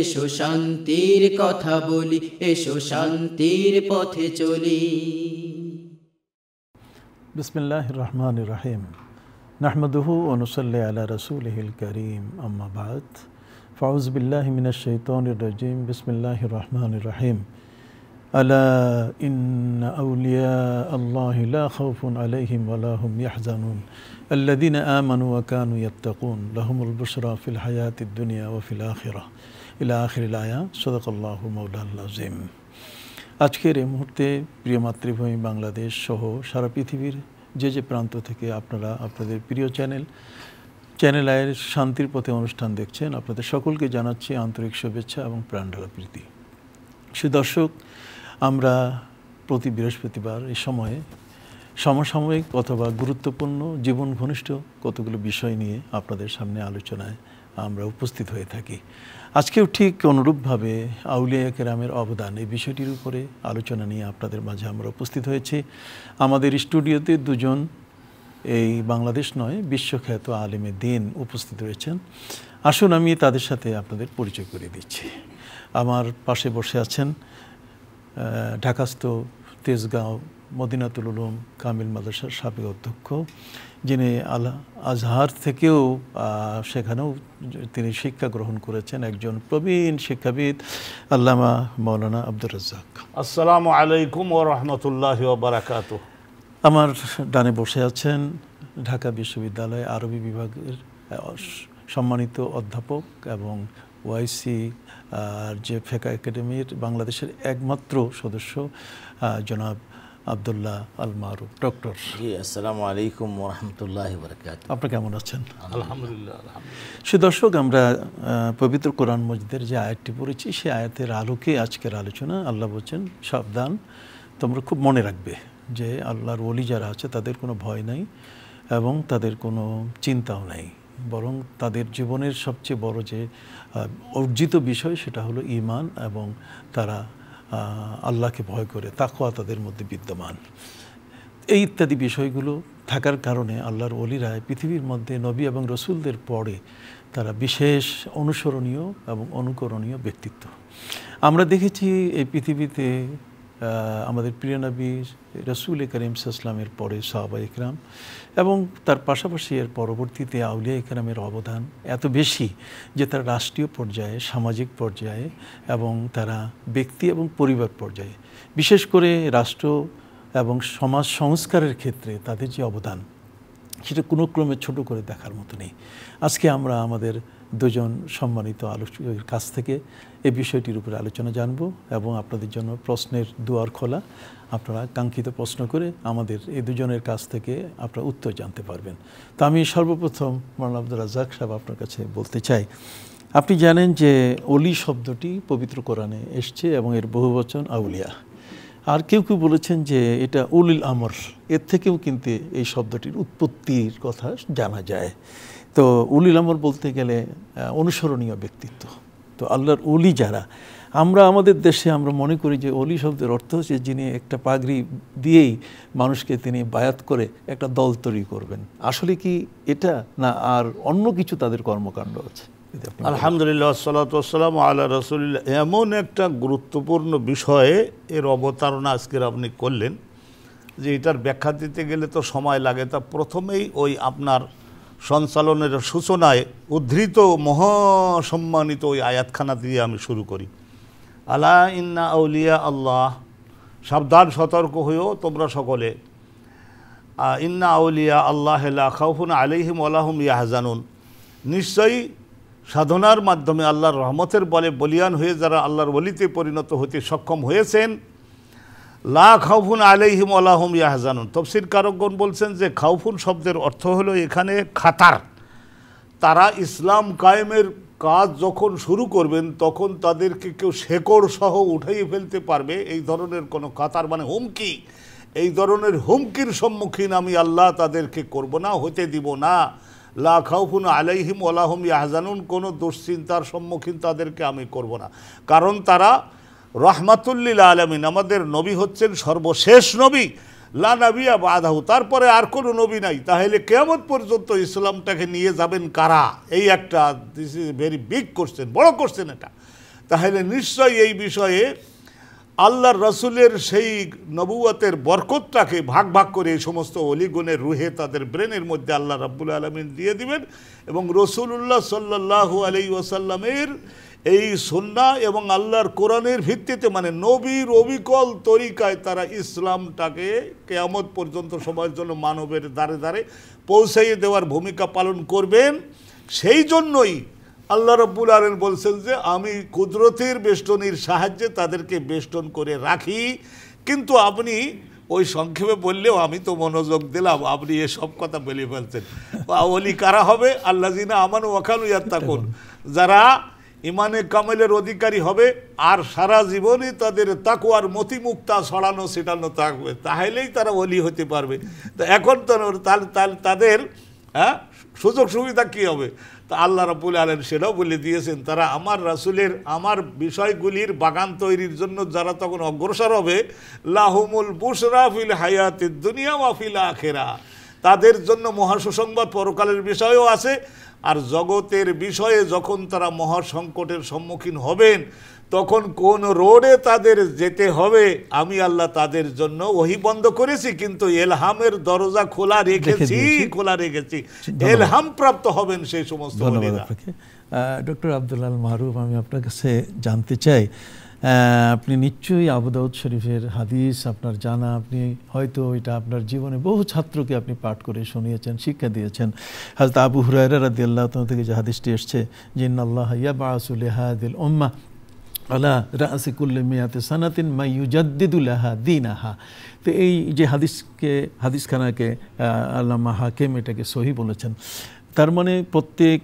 এসো শান্তির কথা বলি এসো শান্তির পথে চলি الرحيم نحمده ونصلي على رسوله আলা اما بعد فاعوذ ফাউজ من মিনাশ الرجيم بسم الله الرحمن الرحيم ألا إن أولياء الله لا خوف عليهم ولا هم يحزنون الذين آمنوا وكانوا يتقون لهم البشرى في الحياة الدنيا وفي الآخرة ইলা আয়া সদাকল্লাহ মৌলাল্লাজিম আজকের এই মুহূর্তে প্রিয় মাতৃভূমি বাংলাদেশ সহ সারা পৃথিবীর যে যে প্রান্ত থেকে আপনারা আপনাদের প্রিয় চ্যানেল চ্যানেল আয়ের শান্তির পথে অনুষ্ঠান দেখছেন আপনাদের সকলকে জানাচ্ছি আন্তরিক শুভেচ্ছা এবং প্রাণঢালা প্রীতি সে দর্শক আমরা প্রতি বৃহস্পতিবার এই সময়ে সমসাময়িক অথবা গুরুত্বপূর্ণ জীবন ঘনিষ্ঠ কতগুলো বিষয় নিয়ে আপনাদের সামনে আলোচনায় আমরা উপস্থিত হয়ে থাকি আজকেও ঠিক অনুরূপভাবে আউলিয়া কেরামের অবদান এই বিষয়টির উপরে আলোচনা নিয়ে আপনাদের মাঝে আমরা উপস্থিত হয়েছি আমাদের স্টুডিওতে দুজন এই বাংলাদেশ নয় বিশ্বখ্যাত আলেমে দিন উপস্থিত রয়েছেন আসুন আমি তাদের সাথে আপনাদের পরিচয় করে দিচ্ছি আমার পাশে বসে আছেন ঢাকাস্থ তেজগাঁও মদিনাতুল উলুম কামিল মাদ্রাসার সাবেক অধ্যক্ষ যিনি আল আজহার থেকেও সেখানেও তিনি শিক্ষা গ্রহণ করেছেন একজন প্রবীণ শিক্ষাবিদ আল্লামা মৌলানা আব্দুর রাজ্জাক আসসালামু আলাইকুম ও রহমতুল্লাহ বারাকাত আমার ডানে বসে আছেন ঢাকা বিশ্ববিদ্যালয়ে আরবি বিভাগের সম্মানিত অধ্যাপক এবং ওয়াইসি আর যে ফেকা একাডেমির বাংলাদেশের একমাত্র সদস্য জনাব আব্দুল্লাহ আল মারুফ ডক্টর জি আসসালামু আলাইকুম রহমতুল্লাহ বরকাত আপনি কেমন আছেন আলহামদুলিল্লাহ সে দর্শক আমরা পবিত্র কোরআন মজিদের যে আয়াতটি পড়েছি সেই আয়াতের আলোকে আজকের আলোচনা আল্লাহ বলছেন সাবধান তোমরা খুব মনে রাখবে যে আল্লাহর ওলি যারা আছে তাদের কোনো ভয় নাই এবং তাদের কোনো চিন্তাও নাই বরং তাদের জীবনের সবচেয়ে বড় যে অর্জিত বিষয় সেটা হলো ইমান এবং তারা আল্লাহকে ভয় করে তাকোয়া তাদের মধ্যে বিদ্যমান এই ইত্যাদি বিষয়গুলো থাকার কারণে আল্লাহর রায় পৃথিবীর মধ্যে নবী এবং রসুলদের পড়ে তারা বিশেষ অনুসরণীয় এবং অনুকরণীয় ব্যক্তিত্ব আমরা দেখেছি এই পৃথিবীতে আমাদের প্রিয়নবী রসুল করিম সাল্লামের পরে সাহাবা ইকরাম এবং তার পাশাপাশি এর পরবর্তীতে আউলিয়া ইকরামের অবদান এত বেশি যে তারা রাষ্ট্রীয় পর্যায়ে সামাজিক পর্যায়ে এবং তারা ব্যক্তি এবং পরিবার পর্যায়ে বিশেষ করে রাষ্ট্র এবং সমাজ সংস্কারের ক্ষেত্রে তাদের যে অবদান সেটা কোনো ক্রমে ছোট করে দেখার মতো নেই আজকে আমরা আমাদের দুজন সম্মানিত আলোচকের কাছ থেকে এই বিষয়টির উপরে আলোচনা জানব এবং আপনাদের জন্য প্রশ্নের দুয়ার খোলা আপনারা কাঙ্ক্ষিত প্রশ্ন করে আমাদের এই দুজনের কাছ থেকে আপনারা উত্তর জানতে পারবেন তো আমি সর্বপ্রথম মৌলানা আব্দুল রাজাক সাহেব আপনার কাছে বলতে চাই আপনি জানেন যে অলি শব্দটি পবিত্র কোরআনে এসছে এবং এর বহু বচন আউলিয়া আর কেউ কেউ বলেছেন যে এটা উলিল আমর এর থেকেও কিন্তু এই শব্দটির উৎপত্তির কথা জানা যায় তো উলিল আমর বলতে গেলে অনুসরণীয় ব্যক্তিত্ব তো আল্লাহর উলি যারা আমরা আমাদের দেশে আমরা মনে করি যে অলি শব্দের অর্থ হচ্ছে যিনি একটা পাগড়ি দিয়েই মানুষকে তিনি বায়াত করে একটা দল তৈরি করবেন আসলে কি এটা না আর অন্য কিছু তাদের কর্মকাণ্ড আছে আলহামদুলিল্লাহ সালাতাম আল্লাহ রসুলিল্লাহ এমন একটা গুরুত্বপূর্ণ বিষয়ে এর অবতারণা আজকের আপনি করলেন যে এটার ব্যাখ্যা দিতে গেলে তো সময় লাগে তা প্রথমেই ওই আপনার সঞ্চালনের সূচনায় উদ্ধৃত মহাসম্মানিত ওই আয়াতখানা দিয়ে আমি শুরু করি আলা ইন্না আউলিয়া আল্লাহ সাবধান সতর্ক হয়েও তোমরা সকলে ইন্না আউলিয়া আল্লাহ খাউফুন আলিহিম আলাহম ইয়াহজানুন নিশ্চয়ই সাধনার মাধ্যমে আল্লাহর রহমতের বলে বলিয়ান হয়ে যারা আল্লাহর বলিতে পরিণত হতে সক্ষম হয়েছেন লা খাউফুন আলাইহিম আলাহম ইয়াহজানুন তফসির কারকগণ বলছেন যে খাউফুন শব্দের অর্থ হলো এখানে খাতার তারা ইসলাম কায়েমের কাজ যখন শুরু করবেন তখন তাদেরকে কেউ শেকড় সহ উঠাইয়ে ফেলতে পারবে এই ধরনের কোনো কাতার মানে হুমকি এই ধরনের হুমকির সম্মুখীন আমি আল্লাহ তাদেরকে করব না হতে দিব না লা খাউফুন আলাইহিম ওলাহুম ইয়াহজানুন কোনো দুশ্চিন্তার সম্মুখীন তাদেরকে আমি করব না কারণ তারা রহমাতুল্লিল আলমিন আমাদের নবী হচ্ছেন সর্বশেষ নবী লা নাবিয়া বাধাহু তারপরে আর কোনো নবী নাই তাহলে কেমন পর্যন্ত ইসলামটাকে নিয়ে যাবেন কারা এই একটা this is very big question বড় কোশ্চেন এটা তাহলে নিশ্চয়ই এই বিষয়ে আল্লাহ রসুলের সেই নবুয়তের বরকতটাকে ভাগ ভাগ করে এই সমস্ত অলিগুণের রুহে তাদের ব্রেনের মধ্যে আল্লাহ রাব্বুল আলমিন দিয়ে দিবেন এবং রসুল্লাহ সাল্লাহু আলি ওসাল্লামের এই সন্না এবং আল্লাহর কোরআনের ভিত্তিতে মানে নবীর অবিকল তরিকায় তারা ইসলামটাকে কেয়ামত পর্যন্ত সবার জন্য মানবের দ্বারে দ্বারে পৌঁছাইয়ে দেওয়ার ভূমিকা পালন করবেন সেই জন্যই আল্লাহ রব্বুল আলম বলছেন যে আমি কুদরতির বেষ্টনির সাহায্যে তাদেরকে বেষ্টন করে রাখি কিন্তু আপনি ওই সংক্ষেপে বললেও আমি তো মনোযোগ দিলাম আপনি এসব কথা বলে ফেলছেন অলি কারা হবে আল্লা জিনা আমানু ওখানু ইয়াত্তাকুন যারা ইমানে কামেলের অধিকারী হবে আর সারা জীবনই তাদের তাকু আর মতিমুক্তা সরানো সেটানো থাকবে তাহলেই তারা অলি হতে পারবে তো এখন তো তাদের হ্যাঁ সুযোগ সুবিধা কী হবে তা আল্লাহ রবুল আলেন সেটাও বলে দিয়েছেন তারা আমার রাসুলের আমার বিষয়গুলির বাগান তৈরির জন্য যারা তখন অগ্রসর হবে লাহুমুল বুসরা ফিল হায়াতের দুনিয়া ফিল আখেরা তাদের জন্য মহাসুসংবাদ পরকালের বিষয়ও আছে আর জগতের বিষয়ে যখন তারা মহাসংকটের সম্মুখীন হবেন তখন কোন রোডে তাদের যেতে হবে আমি আল্লাহ তাদের জন্য ওহি বন্ধ করেছি কিন্তু এলহামের দরজা খোলা রেখেছি খোলা রেখেছি এলহাম প্রাপ্ত হবেন সেই সমস্ত ডক্টর আবদুল্লাল মাহরুফ আমি আপনার কাছে জানতে চাই আপনি নিশ্চয়ই আবুদাউদ শরীফের হাদিস আপনার জানা আপনি হয়তো এটা আপনার জীবনে বহু ছাত্রকে আপনি পাঠ করে শুনিয়েছেন শিক্ষা দিয়েছেন হাজত আবু হুরায়রা রাদি আল্লাহ থেকে যে হাদিসটি এসেছে জিন্নাল্লাহ আসুল হাদিল উম্মা আলা রাসিকুল্লি মিয়াতে সানাতিন মা ইউজাদ্দিদুল্লাহা আহা তো এই যে হাদিসকে হাদিসখানাকে আল্লামা হাকেম এটাকে সহি বলেছেন তার মানে প্রত্যেক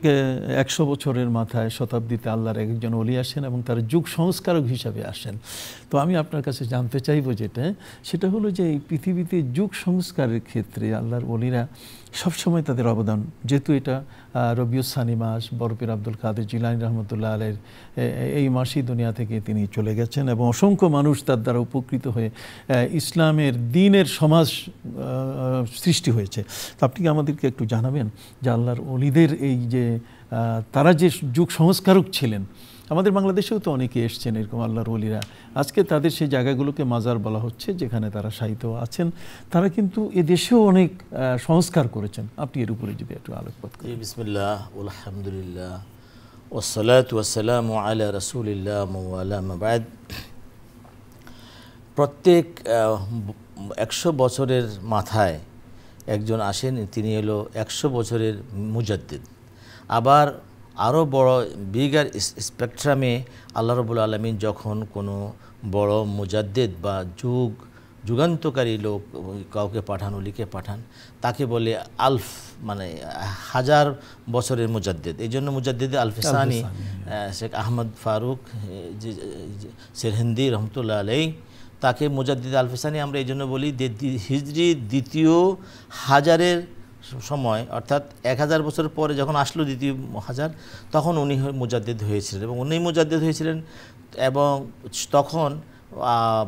একশো বছরের মাথায় শতাব্দীতে আল্লাহর একজন অলি আসেন এবং তার যুগ সংস্কারক হিসাবে আসেন তো আমি আপনার কাছে জানতে চাইব যেটা সেটা হলো যে এই পৃথিবীতে যুগ সংস্কারের ক্ষেত্রে আল্লাহর অলিরা সবসময় তাদের অবদান যেহেতু এটা রবিউসানি মাস বরফির আব্দুল কাদের জিলানি রহমতুল্লাহ আলের এই মাসই দুনিয়া থেকে তিনি চলে গেছেন এবং অসংখ্য মানুষ তার দ্বারা উপকৃত হয়ে ইসলামের দিনের সমাজ সৃষ্টি হয়েছে আপনি কি আমাদেরকে একটু জানাবেন যে আল্লাহর অলিদের এই যে তারা যে যুগ সংস্কারক ছিলেন আমাদের বাংলাদেশেও তো অনেকে এসছেন এরকম আল্লাহর অলিরা আজকে তাদের সেই জায়গাগুলোকে মাজার বলা হচ্ছে যেখানে তারা সাহিত্য আছেন তারা কিন্তু এ দেশেও অনেক সংস্কার করেছেন আপনি এর উপরে যদি একটু আলোকপাত করেন বিসমিল্লাহ আলহামদুলিল্লাহ ওসলাত ওয়াসালাম আলা রসুলিল্লাহ মোয়ালামাবাদ প্রত্যেক একশো বছরের মাথায় একজন আসেন তিনি এলো একশো বছরের মুজাদ্দিদ আবার আরও বড় বিগার স্পেকট্রামে আল্লাহ রবুল আলমিন যখন কোনো বড় মুজাদ্দেদ বা যুগ যুগান্তকারী লোক কাউকে পাঠান লিখে পাঠান তাকে বলে আলফ মানে হাজার বছরের মুজাদ্দেদ এই জন্য মুজাদ্দেদ আলফিসানি হ্যাঁ। শেখ আহমদ ফারুক সেরহিন্দি রহমতুল্লাহ আলাই তাকে মুজাদ্দিদ আলফিসানি আমরা এই জন্য বলি হিজরি দ্বিতীয় হাজারের সময় অর্থাৎ এক হাজার বছর পরে যখন আসলো দ্বিতীয় হাজার তখন উনি মুজাদ্দেদ হয়েছিলেন এবং উনি মুজাদ্দেদ হয়েছিলেন এবং তখন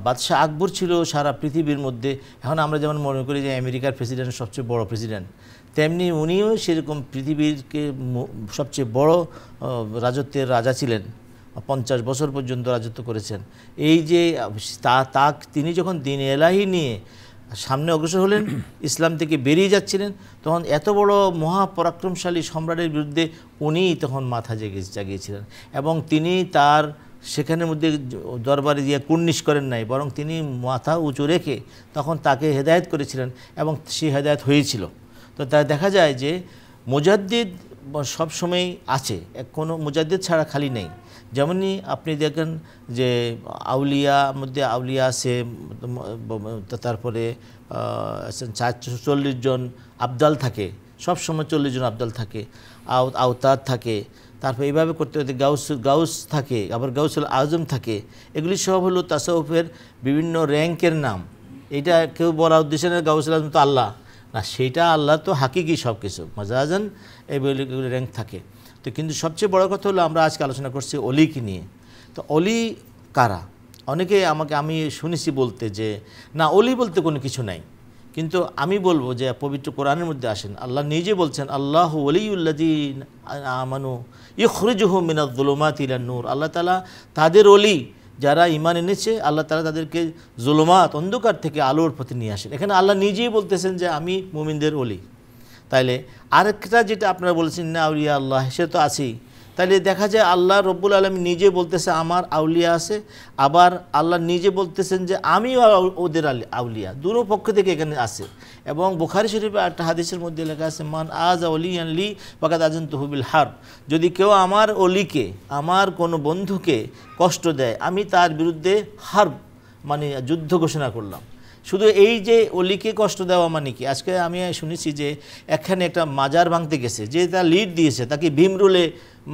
বাদশাহ আকবর ছিল সারা পৃথিবীর মধ্যে এখন আমরা যেমন মনে করি যে আমেরিকার প্রেসিডেন্ট সবচেয়ে বড় প্রেসিডেন্ট তেমনি উনিও সেরকম পৃথিবীরকে সবচেয়ে বড় রাজত্বের রাজা ছিলেন পঞ্চাশ বছর পর্যন্ত রাজত্ব করেছেন এই যে তা তিনি যখন দিন এলাহি নিয়ে সামনে অগ্রসর হলেন ইসলাম থেকে বেরিয়ে যাচ্ছিলেন তখন এত বড় মহাপরাক্রমশালী সম্রাটের বিরুদ্ধে উনি তখন মাথা জেগে জাগিয়েছিলেন এবং তিনি তার সেখানের মধ্যে দরবারে গিয়ে কুর্নিশ করেন নাই বরং তিনি মাথা উঁচু রেখে তখন তাকে হেদায়ত করেছিলেন এবং সে হেদায়ত হয়েছিল তো তা দেখা যায় যে মুজাদ্দিদ সবসময় আছে কোনো মুজাদ্দিদ ছাড়া খালি নেই যেমনই আপনি দেখেন যে আউলিয়া মধ্যে আউলিয়া আছে তারপরে চল্লিশ জন আবদাল থাকে সব সময় চল্লিশ জন আবদাল থাকে আওতার থাকে তারপর এইভাবে করতে করতে গাউস গাউস থাকে আবার গাউসুল আজম থাকে এগুলি সব হলো তাসাউফের বিভিন্ন র্যাঙ্কের নাম এটা কেউ বলার উদ্দেশ্য না গাউসুল আজম তো আল্লাহ না সেটা আল্লাহ তো হাকিকি সব কিছু মজাজন এইগুলি র্যাঙ্ক থাকে তো কিন্তু সবচেয়ে বড় কথা হলো আমরা আজকে আলোচনা করছি অলিকে নিয়ে তো অলি কারা অনেকে আমাকে আমি শুনেছি বলতে যে না অলি বলতে কোনো কিছু নাই কিন্তু আমি বলবো যে পবিত্র কোরআনের মধ্যে আসেন আল্লাহ নিজে বলছেন আল্লাহ অলি উল্লাদিন আমানু ইখরুজহ মিনাজুলমাত নূর আল্লাহ তালা তাদের অলি যারা ইমান এনেছে আল্লাহ তালা তাদেরকে জুলুমাত অন্ধকার থেকে আলোর পথে নিয়ে আসেন এখানে আল্লাহ নিজেই বলতেছেন যে আমি মুমিনদের অলি তাইলে আরেকটা যেটা আপনারা বলছেন না আউলিয়া আল্লাহ সে তো আছেই তাইলে দেখা যায় আল্লাহ রব্বুল আলম নিজে বলতেছে আমার আউলিয়া আছে আবার আল্লাহ নিজে বলতেছেন যে আমিও ওদের আউলিয়া দুনো পক্ষ থেকে এখানে আছে এবং বুখারি শরীফে একটা হাদিসের মধ্যে লেখা আছে মান আজ অলি আনলি বাকাত আজন তহবিল হার যদি কেউ আমার অলিকে আমার কোনো বন্ধুকে কষ্ট দেয় আমি তার বিরুদ্ধে হার্ব মানে যুদ্ধ ঘোষণা করলাম শুধু এই যে অলিকে কষ্ট দেওয়া মানে কি আজকে আমি শুনেছি যে একখানে একটা মাজার ভাঙতে গেছে যে তার লিড দিয়েছে তাকে ভীমরুলে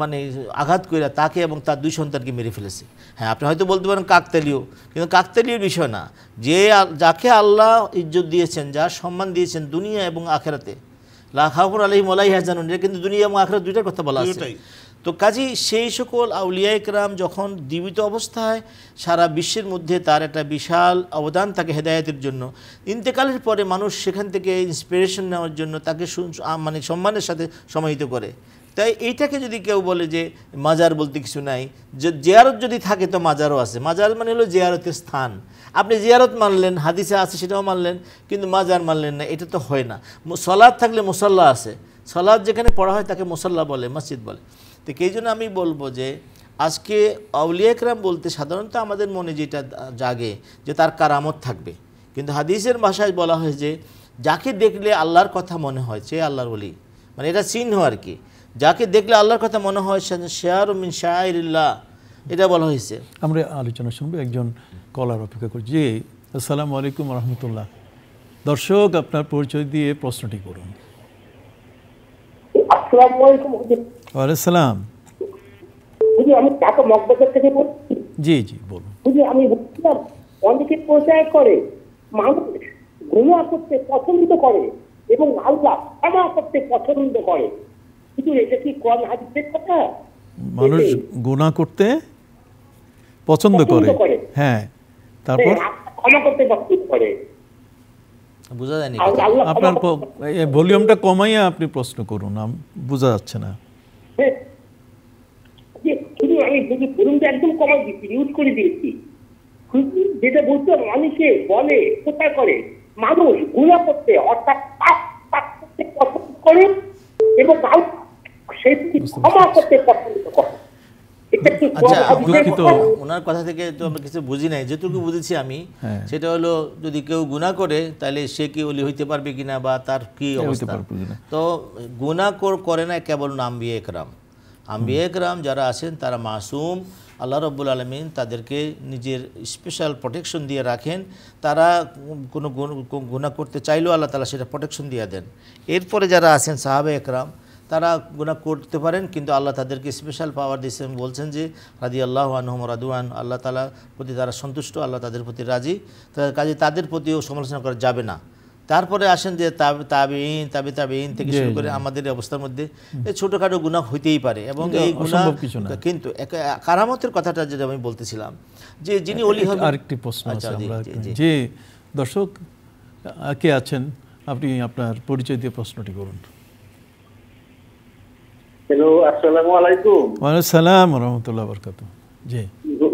মানে আঘাত করে তাকে এবং তার দুই সন্তানকে মেরে ফেলেছে হ্যাঁ আপনি হয়তো বলতে পারেন কাকতালীয় কিন্তু কাকতালিও বিষয় না যে যাকে আল্লাহ ইজ্জত দিয়েছেন যার সম্মান দিয়েছেন দুনিয়া এবং আখেরাতে লাখাফুর আলহিম আলাই হাজানুন কিন্তু দুনিয়া এবং আখেরাত দুইটার কথা বলা আছে তো কাজী সেই সকল আউলিয়া ইকরাম যখন জীবিত অবস্থায় সারা বিশ্বের মধ্যে তার একটা বিশাল অবদান থাকে হেদায়তের জন্য ইন্তেকালের পরে মানুষ সেখান থেকে ইন্সপিরেশন নেওয়ার জন্য তাকে মানে সম্মানের সাথে সমাহিত করে তাই এইটাকে যদি কেউ বলে যে মাজার বলতে কিছু নাই যে যদি থাকে তো মাজারও আছে মাজার মানে হলো জেয়ারতের স্থান আপনি জিয়ারত মানলেন হাদিসে আছে সেটাও মানলেন কিন্তু মাজার মানলেন না এটা তো হয় না সলাদ থাকলে মুসল্লা আছে সলাদ যেখানে পড়া হয় তাকে মুসল্লা বলে মসজিদ বলে তো এই জন্য আমি বলবো যে আজকে আউলিয়া বলতে সাধারণত আমাদের মনে যেটা জাগে যে তার কারামত থাকবে কিন্তু হাদিসের ভাষায় বলা হয় যে যাকে দেখলে আল্লাহর কথা মনে হয় সে আল্লাহর বলি মানে এটা চিহ্ন আর কি যাকে দেখলে আল্লাহর কথা মনে হয় শেয়ার মিন শাহরুল্লাহ এটা বলা হয়েছে আমরা আলোচনা শুনবো একজন কলার অপেক্ষা করছি জি আসসালামু আলাইকুম রহমতুল্লাহ দর্শক আপনার পরিচয় দিয়ে প্রশ্নটি করুন ওয়ালাইসালাম আমি টাকা মকবাজার থেকে বলছি জি জি বলুন বুঝি আমি বলছিলাম অনেকে প্রচার করে মানুষ গুণা করতে পছন্দ করে এবং আল্লাহ ক্ষমা করতে পছন্দ করে কিন্তু এটা কি কোরআন হাদিসের কথা মানুষ গুণা করতে পছন্দ করে হ্যাঁ তারপর হ্যাঁ, ক্ষমা করতে পছন্দ করে বোঝা যায়নি আপনার ভলিউমটা কমাইয়া আপনি প্রশ্ন করুন বোঝা যাচ্ছে না হ্যাঁ। শুধু আমি শুধু ফোরুমটা একদম কমাই দিচ্ছি ইউজ করে দিয়েছি যেটা বলতে অনেকে বলে কোথায় করে মানুষ গুণা করতে অর্থাৎ পাপ পাপ করতে পছন্দ করে এবং সেই ক্ষমা করতে পছন্দ করে আচ্ছা, আচ্ছা, আচ্ছা, হ্যাঁ। সেটা হলো যদি কেউ গুণা করে সে কি হইতে পারবে কিনা বা তার কেবল একরাম একরাম যারা আছেন তারা মাসুম আল্লাহ রব্বুল আলমিন তাদেরকে নিজের স্পেশাল প্রোটেকশন দিয়ে রাখেন তারা কোনো গুণা করতে চাইলেও আল্লাহ তালা সেটা প্রোটেকশন দিয়ে দেন এরপরে যারা আছেন সাহাবে একরাম তারা গুণা করতে পারেন কিন্তু আল্লাহ তাদেরকে স্পেশাল পাওয়ার দিয়েছেন বলছেন যে রাজি আল্লাহ আনহম রাদুয়ান আল্লাহ তালা প্রতি তারা সন্তুষ্ট আল্লাহ তাদের প্রতি রাজি কাজে তাদের প্রতিও সমালোচনা করা যাবে না তারপরে আসেন যে তাবিন তাবি তাবিন থেকে শুরু করে আমাদের অবস্থার মধ্যে এই ছোটোখাটো গুণা হইতেই পারে এবং এই গুণা কিন্তু কারামতের কথাটা যেটা আমি বলতেছিলাম যে যিনি অলি হবেন আরেকটি প্রশ্ন যে আচ্ছা, দর্শক কে আছেন আপনি আপনার পরিচয় দিয়ে প্রশ্নটি করুন হ্যালো আসসালামু আলাইকুম ওয়ালাইকুম রহমতুল্লাহ বরকাত জি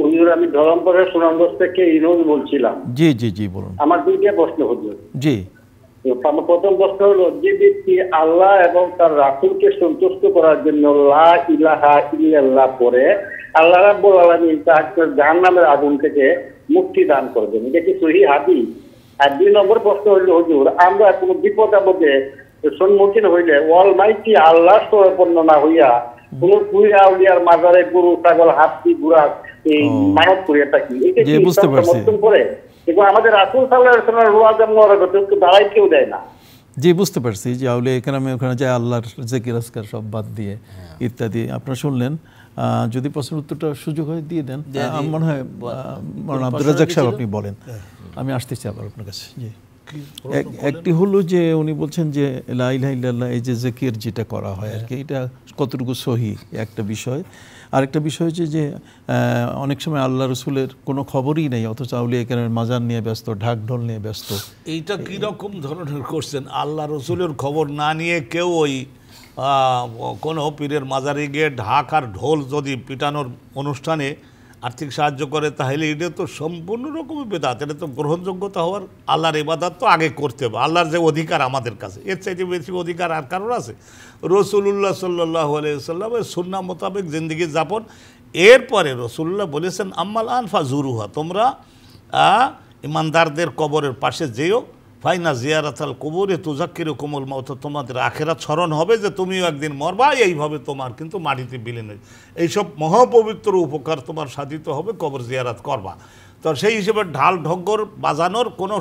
হুজুর আমি ধরমপুরের সুনামগঞ্জ থেকে ইনোজ বলছিলাম জি জি জি বলুন আমার দুইটা প্রশ্ন হুজুর জি প্রথম প্রশ্ন হলো যে ব্যক্তি আল্লাহ এবং তার রাসুলকে সন্তুষ্ট করার জন্য লা ইলাহা ইল্লাল্লাহ পরে আল্লাহ রাব্বুল আলামিন তাকে জাহান্নামের আগুন থেকে মুক্তি দান করবেন এটা কি সহি হাদিস আর দুই নম্বর প্রশ্ন হলো হুজুর আমরা কোনো বিপদ আপদে সন্মুখীন হইলে অলমাইটি আল্লাহ বর্ণনা হইয়া কোন কুইরা উলিয়ার মাজারে গরু ছাগল হাতি ঘুরা এই করিয়া থাকি বুঝতে পারছি করে এবং আমাদের দাঁড়াই কেউ দেয় না জি বুঝতে পারছি যে আউলে এখানে আমি ওখানে যাই আল্লাহর জেকির সব বাদ দিয়ে হ্যাঁ। ইত্যাদি আপনারা শুনলেন যদি প্রশ্নের উত্তরটা সুযোগ হয় দিয়ে দেন মনে হয় আব্দুল রাজাক সাহেব আপনি বলেন হ্যাঁ। আমি আসতে আবার আপনার কাছে জি একটি হলো যে উনি বলছেন যে লাইলাহ এই যে জেকির যেটা করা হয় আর কি এটা কতটুকু সহি একটা বিষয় আরেকটা বিষয় হচ্ছে যে অনেক সময় আল্লাহ রসুলের কোনো খবরই নেই অথচ আউলি এখানে মাজার নিয়ে ব্যস্ত ঢাক ঢোল নিয়ে ব্যস্ত এইটা কীরকম ধরনের করছেন আল্লাহ রসুলের খবর না নিয়ে কেউ ওই কোনো পীরের মাজারে গিয়ে ঢাক আর ঢোল যদি পিটানোর অনুষ্ঠানে আর্থিক সাহায্য করে তাহলে এটা তো সম্পূর্ণ রকম বেদাত এটা তো গ্রহণযোগ্যতা হওয়ার আল্লাহর এবাদাত তো আগে করতে হবে আল্লাহর যে অধিকার আমাদের কাছে এর চাইতে বেশি অধিকার আর কারোর আছে রসুল্লাহ সাল্লাহ আলাইসাল্লামের সুন্না মোতাবেক জিন্দিগি যাপন এরপরে রসুল্লাহ বলেছেন আম্মাল আনফা জুরুহা তোমরা ইমানদারদের কবরের পাশে যেও ফাইনা জিয়ারাত আল কবরে তুজাক্কির কোমল মত তোমাদের আখেরা ছরণ হবে যে তুমিও একদিন মরবা এইভাবে তোমার কিন্তু মাটিতে বিলীন হয়ে এইসব মহাপবিত্র উপকার তোমার সাধিত হবে কবর জিয়ারাত করবা তো সেই হিসেবে ঢাল ঢগর বাজানোর কোনো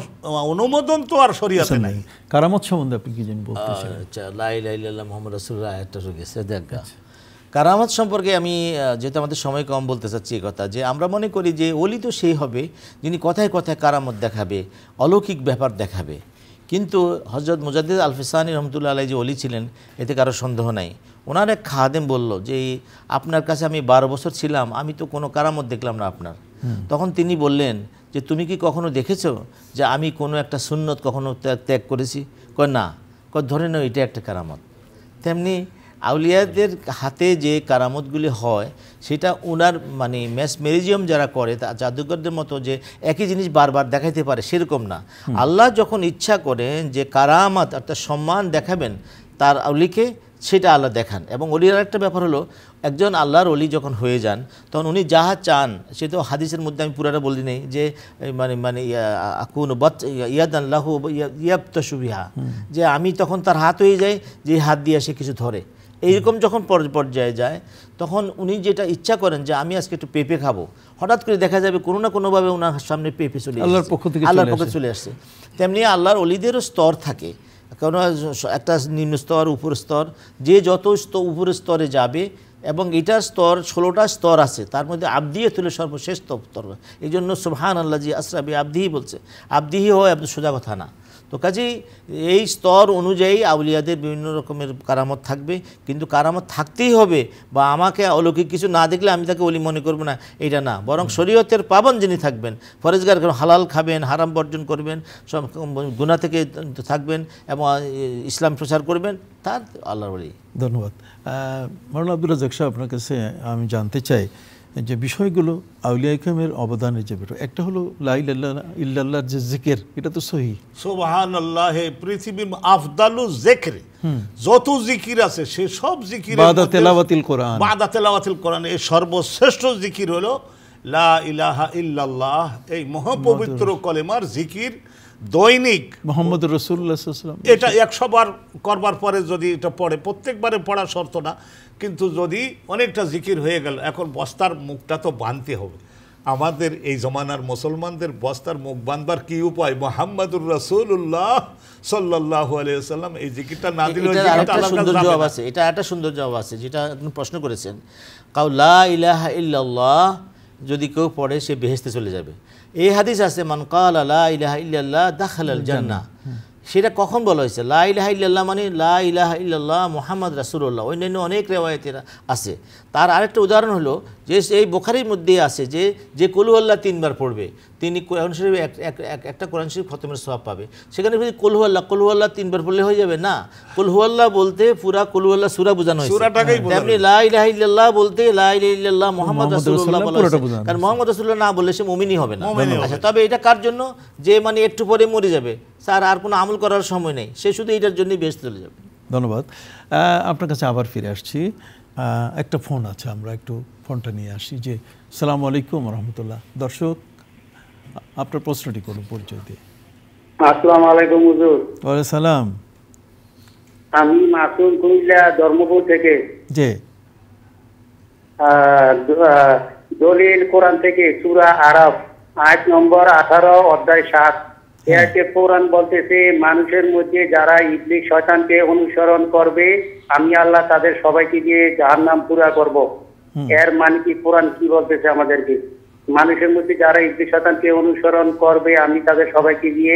অনুমোদন তো আর সরিয়াতে নাই কারামত সম্বন্ধে আপনি কি জানেন বলতে আচ্ছা লাই লাই মোহাম্মদ রাসুল্লাহ একটা রোগেছে দেখা আচ্ছা। কারামত সম্পর্কে আমি যেহেতু আমাদের সময় কম বলতে চাচ্ছি এই কথা যে আমরা মনে করি যে অলি তো সেই হবে যিনি কথায় কথায় কারামত দেখাবে অলৌকিক ব্যাপার দেখাবে কিন্তু হজরত মুজাদ্দিদ আলফিসানি রহমতুল্লাহ আলাই যে অলি ছিলেন এতে কারো সন্দেহ নাই ওনার এক খাদেম বলল যে আপনার কাছে আমি বারো বছর ছিলাম আমি তো কোনো কারামত দেখলাম না আপনার তখন তিনি বললেন যে তুমি কি কখনো দেখেছ যে আমি কোনো একটা সুন্নত কখনো ত্যাগ করেছি কয় না কয় ধরে নাও এটা একটা কারামত তেমনি আউলিয়াদের হাতে যে কারামতগুলি হয় সেটা ওনার মানে ম্যাস মেরিজিয়াম যারা করে তা জাদুঘরদের মতো যে একই জিনিস বারবার দেখাইতে পারে সেরকম না আল্লাহ যখন ইচ্ছা করেন যে কারামাত অর্থাৎ সম্মান দেখাবেন তার আউলিকে সেটা আল্লাহ দেখান এবং অলির একটা ব্যাপার হলো একজন আল্লাহর অলি যখন হয়ে যান তখন উনি যাহা চান সে তো হাদিসের মধ্যে আমি পুরাটা বলি নেই যে মানে মানে কোন ইয়াদ আল্লাহ ইয়াব তসুবিহা যে আমি তখন তার হাত হয়ে যাই যে হাত দিয়ে সে কিছু ধরে এইরকম যখন পর্যায়ে যায় তখন উনি যেটা ইচ্ছা করেন যে আমি আজকে একটু পেঁপে খাবো হঠাৎ করে দেখা যাবে কোনো না কোনোভাবে ওনার সামনে পেঁপে চলে আল্লাহর পক্ষ থেকে আল্লাহর পক্ষে চলে আসছে তেমনি আল্লাহর অলিদেরও স্তর থাকে কারণ একটা নিম্ন স্তর উপর স্তর যে যত উপর স্তরে যাবে এবং এটার স্তর ষোলোটা স্তর আছে তার মধ্যে আবদি তুলে সর্বশ্রেষ্ঠ স্তর এই জন্য সুবহান আল্লাহ জি আসরাবি আবদিহি বলছে আবদিহি হয় আপনি সোজা কথা না তো কাজেই এই স্তর অনুযায়ী আউলিয়াদের বিভিন্ন রকমের কারামত থাকবে কিন্তু কারামত থাকতেই হবে বা আমাকে অলৌকিক কিছু না দেখলে আমি তাকে অলি মনে করবো না এটা না বরং শরীয়তের পাবন যিনি থাকবেন ফরেজগার হালাল খাবেন হারাম বর্জন করবেন সব গুণা থেকে থাকবেন এবং ইসলাম প্রচার করবেন তার বলি ধন্যবাদ মরুল আব্দুল রাজাক সাহেব আপনার কাছে আমি জানতে চাই যে বিষয়গুলো আউলিয়া ইকামের অবদানের যে বিষয় একটা হলো লাইল ইল্লাল্লাহর যে জিকের এটা তো সহি আল্লাহ পৃথিবীর আফদালু জেকের যত জিকির আছে সে সব জিকির বাদা তেলাওয়াতিল কোরআন বাদা তেলাওয়াতিল কোরআন এই সর্বশ্রেষ্ঠ জিকির হলো লা ইলাহা ইল্লাল্লাহ এই মহাপবিত্র কলেমার জিকির দৈনিক মোহাম্মদ রসুল্লাহাম এটা একশো বার করবার পরে যদি এটা পড়ে প্রত্যেকবারে পড়া শর্ত না কিন্তু যদি অনেকটা জিকির হয়ে গেল এখন বস্তার মুখটা তো বাঁধতে হবে আমাদের এই জমানার মুসলমানদের বস্তার মুখ বাঁধবার কি উপায় মোহাম্মদুর রসুল্লাহ আলিয়াল্লাম এই জিকিরটা না দিলে সুন্দর জবাব আছে এটা একটা সুন্দর জবাব আছে যেটা আপনি প্রশ্ন করেছেন কাউ লা ইলাহা ইল্লাল্লাহ যদি কেউ পড়ে সে বেহেস্তে চলে যাবে এই হাদিস আছে মান কাল আল্লাহ ইলাহা ইল্লাল্লাহ দাখাল জানা সেটা কখন বলা হয়েছে লা ইলাহা ইল্লাল্লাহ মানে লা ইলাহা ইল্লাহ মোহাম্মদ রাসুল্লাহ অন্যান্য অনেক রেওয়ায়তেরা আছে তার আরেকটা উদাহরণ হলো যে এই বোখারির মধ্যে আছে যে যে কলুহল্লা তিনবার পড়বে তিনি কোরআন শরীফ একটা কোরআন শরীফ খতমের স্বভাব পাবে সেখানে যদি কলহুয়াল্লা কলহুয়াল্লা তিনবার পড়লে হয়ে যাবে না কলহুয়াল্লা বলতে পুরা কলহুয়াল্লা সুরা বোঝানো হয়েছে আপনি বলতে লাইল্লাহ মোহাম্মদ কারণ মোহাম্মদ রসুল্লাহ না বললে সে মমিনই হবে না আচ্ছা তবে এটা কার জন্য যে মানে একটু পরে মরে যাবে স্যার আর কোনো আমল করার সময় নেই সে শুধু এটার জন্যই বেশ চলে যাবে ধন্যবাদ আপনার কাছে আবার ফিরে আসছি একটা ফোন আছে আমরা একটু ফোনটা নিয়ে আসি যে সালাম আলাইকুম রহমতুল্লাহ দর্শক আপনার প্রশ্নটি করুন পরিচয় দিয়ে আলাইকুম হুজুর সালাম আমি মাসুম কুমিল্লা ধর্মপুর থেকে জি দলিল কোরআন থেকে সূরা আরাফ আট নম্বর আঠারো অধ্যায় সাত হ্যাঁ। একে কোরআন বলতেছে মানুষের মধ্যে যারা ইবলি শয়তানকে অনুসরণ করবে আমি আল্লাহ তাদের সবাইকে দিয়ে জাহান্নাম পুরা করব এর মানে কি কোরআন কি বলতেছে আমাদেরকে মানুষের মধ্যে যারা ইবলি শয়তানকে অনুসরণ করবে আমি তাদের সবাইকে দিয়ে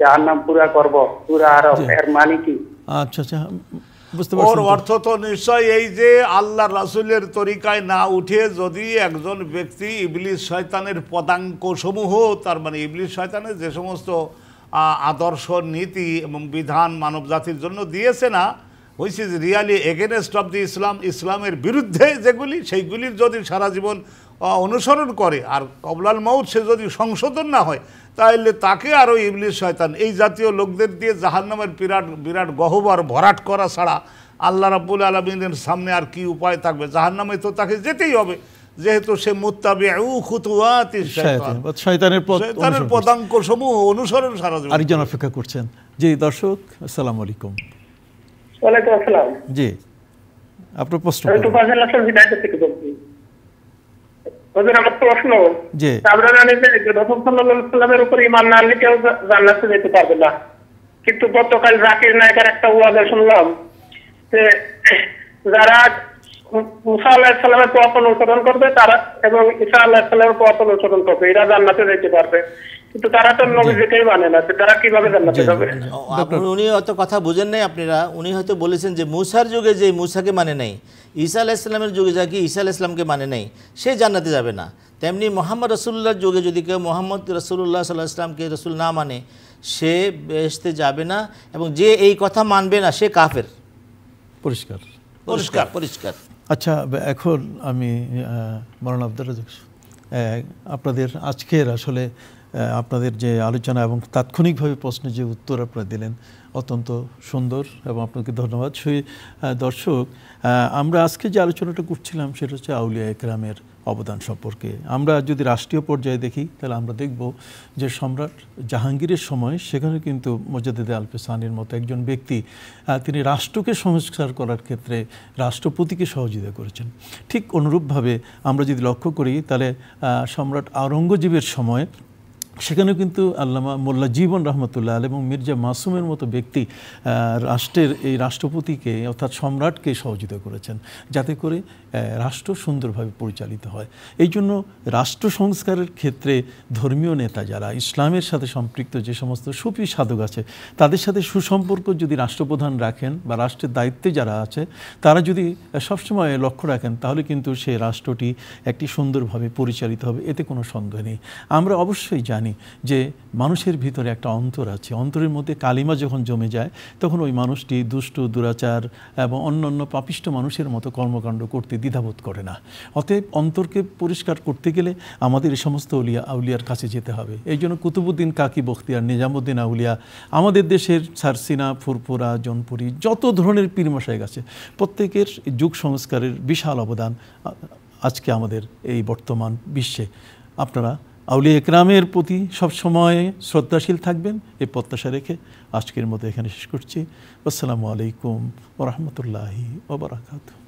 জাহান্নাম পুরা করব পুরা আরব এর মানে কি আচ্ছা আচ্ছা ওর অর্থ তো নিশ্চয় এই যে আল্লাহ রাসুলের তরিকায় না উঠে যদি একজন ব্যক্তি ইবলিশ শয়তানের পদাঙ্ক সমূহ তার মানে ইবলিশ শয়তানের যে সমস্ত আদর্শ নীতি এবং বিধান মানব জাতির জন্য দিয়েছে না which is really against of the Islam ইসলামের বিরুদ্ধে যেগুলি সেইগুলির যদি সারা জীবন অনুসরণ করে আর কবলাল মৌত সে যদি সংশোধন না হয় তাইলে তাকে আরও ইবলিশ শয়তান এই জাতীয় লোকদের দিয়ে জাহান্নামের বিরাট বিরাট গহ্বর ভরাট করা ছাড়া আল্লাহ রাবুল আলমিনের সামনে আর কি উপায় থাকবে জাহান্নামে তো তাকে যেতেই হবে যেহেতু সে মুতাবি শয়তানের পদাঙ্ক সমূহ অনুসরণ সারা আরেকজন অপেক্ষা করছেন জি দর্শক আসসালাম আলাইকুম জি আপনার প্রশ্ন ওদের আমার প্রশ্ন আমরা জানি যে রসুল সাল্লামের উপর ইমান না আনলে কেউ জান্নাতে যেতে পারবে না কিন্তু গতকাল জাকির নায়কের একটা ওয়াদে শুনলাম যে যারা আল্লাহ পথ অনুসরণ করবে তারা এবং আল্লাহ পথ অনুসরণ করবে এরা জান্নাতে যেতে পারবে কিন্তু তারা তো মানে না তারা কিভাবে জান্নাতে যাবে উনি কথা বুঝেন নাই আপনারা উনি হয়তো বলেছেন যে মুসার যুগে যে মুসাকে মানে নাই ঈসা ইসলামের যুগে যা কি ঈসা ইসলামকে মানে নাই সে জান্নাতে যাবে না তেমনি মোহাম্মদ রসুল্লাহর যুগে যদি কেউ মোহাম্মদ রসুল্লাহ সাল্লাহ ইসলামকে রসুল না মানে সে বেসতে যাবে না এবং যে এই কথা মানবে না সে কাফের পরিষ্কার পরিষ্কার পরিষ্কার আচ্ছা এখন আমি মরান আব্দার আপনাদের আজকের আসলে আপনাদের যে আলোচনা এবং তাৎক্ষণিকভাবে প্রশ্নের যে উত্তর আপনারা দিলেন অত্যন্ত সুন্দর এবং আপনাকে ধন্যবাদ সেই দর্শক আমরা আজকে যে আলোচনাটা করছিলাম সেটা হচ্ছে আউলিয়া একরামের অবদান সম্পর্কে আমরা যদি রাষ্ট্রীয় পর্যায়ে দেখি তাহলে আমরা দেখব যে সম্রাট জাহাঙ্গীরের সময় সেখানে কিন্তু মোজাদ্দেদে আলফেসানের মতো একজন ব্যক্তি তিনি রাষ্ট্রকে সংস্কার করার ক্ষেত্রে রাষ্ট্রপতিকে সহযোগিতা করেছেন ঠিক অনুরূপভাবে আমরা যদি লক্ষ্য করি তাহলে সম্রাট আওরঙ্গজীবের সময় সেখানেও কিন্তু আল্লামা মোল্লা জীবন রহমতুল্লাহ আল এবং মির্জা মাসুমের মতো ব্যক্তি রাষ্ট্রের এই রাষ্ট্রপতিকে অর্থাৎ সম্রাটকে সহযোগিতা করেছেন যাতে করে রাষ্ট্র সুন্দরভাবে পরিচালিত হয় এই জন্য রাষ্ট্র সংস্কারের ক্ষেত্রে ধর্মীয় নেতা যারা ইসলামের সাথে সম্পৃক্ত যে সমস্ত সুফি সাধক আছে তাদের সাথে সুসম্পর্ক যদি রাষ্ট্রপ্রধান রাখেন বা রাষ্ট্রের দায়িত্বে যারা আছে তারা যদি সবসময় লক্ষ্য রাখেন তাহলে কিন্তু সেই রাষ্ট্রটি একটি সুন্দরভাবে পরিচালিত হবে এতে কোনো সন্দেহ নেই আমরা অবশ্যই জানি জানি যে মানুষের ভিতরে একটা অন্তর আছে অন্তরের মধ্যে কালিমা যখন জমে যায় তখন ওই মানুষটি দুষ্ট দুরাচার এবং অন্য অন্য পাপিষ্ট মানুষের মতো কর্মকাণ্ড করতে দ্বিধাবোধ করে না অতএব অন্তরকে পরিষ্কার করতে গেলে আমাদের এই সমস্ত উলিয়া আউলিয়ার কাছে যেতে হবে এই জন্য কুতুবুদ্দিন কাকি বখতিয়ার নিজামুদ্দিন আউলিয়া আমাদের দেশের সারসিনা ফুরপুরা জনপুরি যত ধরনের পীরমশাই গেছে প্রত্যেকের যুগ সংস্কারের বিশাল অবদান আজকে আমাদের এই বর্তমান বিশ্বে আপনারা আউলিয়া একরামের প্রতি সবসময় শ্রদ্ধাশীল থাকবেন এই প্রত্যাশা রেখে আজকের মতো এখানে শেষ করছি আসসালামু আলাইকুম ওরহমতুল্লাহি ওবরাকাতু